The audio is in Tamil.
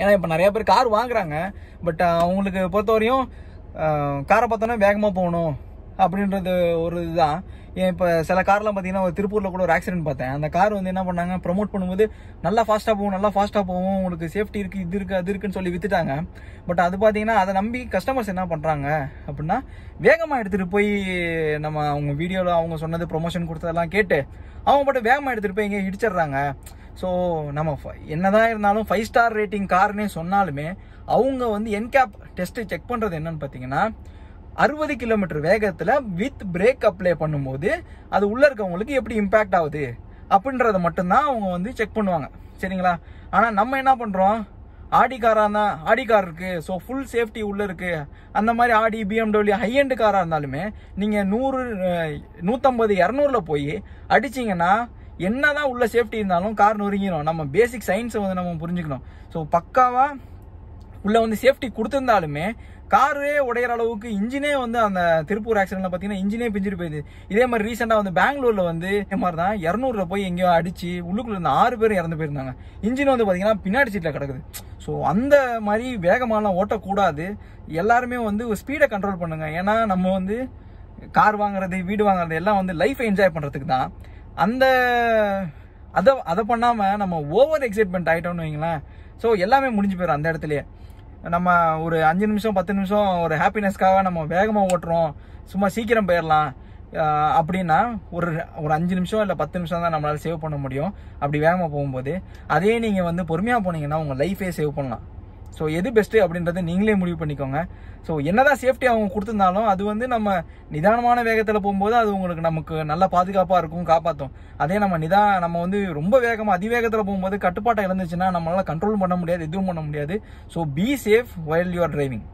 ஏன்னா இப்போ நிறையா பேர் கார் வாங்குறாங்க பட் அவங்களுக்கு பொறுத்தவரையும் காரை பார்த்தோன்னே வேகமாக போகணும் அப்படின்றது ஒரு இதுதான் ஏன் இப்போ சில கார்லாம் பார்த்தீங்கன்னா ஒரு திருப்பூரில் கூட ஒரு ஆக்சிடென்ட் பார்த்தேன் அந்த கார் வந்து என்ன பண்ணாங்க ப்ரமோட் பண்ணும்போது நல்லா ஃபாஸ்ட்டாக போகும் நல்லா ஃபாஸ்ட்டாக போகும் உங்களுக்கு சேஃப்டி இருக்குது இது இருக்குது அது இருக்குன்னு சொல்லி விற்றுட்டாங்க பட் அது பார்த்தீங்கன்னா அதை நம்பி கஸ்டமர்ஸ் என்ன பண்ணுறாங்க அப்படின்னா வேகமாக எடுத்துகிட்டு போய் நம்ம அவங்க வீடியோவில் அவங்க சொன்னது ப்ரொமோஷன் கொடுத்ததெல்லாம் கேட்டு அவங்க மட்டும் வேகமாக எடுத்துகிட்டு போய் இங்கே இடிச்சிடுறாங்க ஸோ நம்ம என்னதான் இருந்தாலும் ஃபைவ் ஸ்டார் ரேட்டிங் கார்னே சொன்னாலுமே அவங்க வந்து என்கேப் டெஸ்ட்டு செக் பண்ணுறது என்னன்னு பார்த்தீங்கன்னா அறுபது கிலோமீட்டர் வேகத்தில் வித் பிரேக் அப்ளை பண்ணும்போது அது உள்ளே இருக்கவங்களுக்கு எப்படி இம்பேக்ட் ஆகுது அப்படின்றத மட்டும்தான் அவங்க வந்து செக் பண்ணுவாங்க சரிங்களா ஆனால் நம்ம என்ன பண்ணுறோம் ஆடி காராக இருந்தால் ஆடி கார் இருக்குது ஸோ ஃபுல் சேஃப்டி உள்ளே இருக்குது அந்த மாதிரி ஆடி பிஎம்டபிள்யூ ஹை காராக இருந்தாலுமே நீங்கள் நூறு நூற்றம்பது இரநூறில் போய் அடிச்சிங்கன்னா என்னதான் உள்ள சேஃப்டி இருந்தாலும் கார் நொறுங்கிடும் நம்ம பேசிக் சயின்ஸை வந்து நம்ம புரிஞ்சுக்கணும் ஸோ பக்காவாக உள்ள வந்து சேஃப்டி கொடுத்துருந்தாலுமே காரே உடையிற அளவுக்கு இன்ஜினே வந்து அந்த திருப்பூர் ஆக்சிடென்ட்ல பாத்தீங்கன்னா இன்ஜினே பிஞ்சிட்டு போயிடுது இதே மாதிரி ரீசெண்டா வந்து பெங்களூர்ல வந்து இதே மாதிரி தான் இரநூறுல போய் எங்கேயோ அடிச்சு உள்ளுக்குள்ள இருந்த ஆறு பேர் இறந்து போயிருந்தாங்க இன்ஜின் வந்து பாத்தீங்கன்னா பின்னாடி சீட்ல கிடக்குது ஸோ அந்த மாதிரி வேகமாலாம் ஓட்டக்கூடாது எல்லாருமே வந்து ஸ்பீடை கண்ட்ரோல் பண்ணுங்க ஏன்னா நம்ம வந்து கார் வாங்குறது வீடு வாங்குறது எல்லாம் வந்து லைஃபை என்ஜாய் பண்ணுறதுக்கு தான் அந்த அதை அதை பண்ணாமல் நம்ம ஓவர் எக்ஸைட்மெண்ட் ஆகிட்டோம்னு வைங்களேன் ஸோ எல்லாமே முடிஞ்சு போயிடும் அந்த இடத்துலயே நம்ம ஒரு அஞ்சு நிமிஷம் பத்து நிமிஷம் ஒரு ஹாப்பினஸ்க்காக நம்ம வேகமாக ஓட்டுறோம் சும்மா சீக்கிரம் போயிடலாம் அப்படின்னா ஒரு ஒரு அஞ்சு நிமிஷம் இல்லை பத்து நிமிஷம் தான் நம்மளால் சேவ் பண்ண முடியும் அப்படி வேகமாக போகும்போது அதே நீங்கள் வந்து பொறுமையாக போனீங்கன்னா உங்கள் லைஃபே சேவ் பண்ணலாம் ஸோ எது பெஸ்ட்டு அப்படின்றத நீங்களே முடிவு பண்ணிக்கோங்க ஸோ என்னதான் சேஃப்டி அவங்க கொடுத்துருந்தாலும் அது வந்து நம்ம நிதானமான வேகத்தில் போகும்போது அது உங்களுக்கு நமக்கு நல்ல பாதுகாப்பாக இருக்கும் காப்பாற்றும் அதே நம்ம நிதா நம்ம வந்து ரொம்ப வேகமாக அதிவேகத்தில் போகும்போது கட்டுப்பாட்டை இழந்துச்சுன்னா நம்மளால் கண்ட்ரோல் பண்ண முடியாது எதுவும் பண்ண முடியாது so be safe while you're driving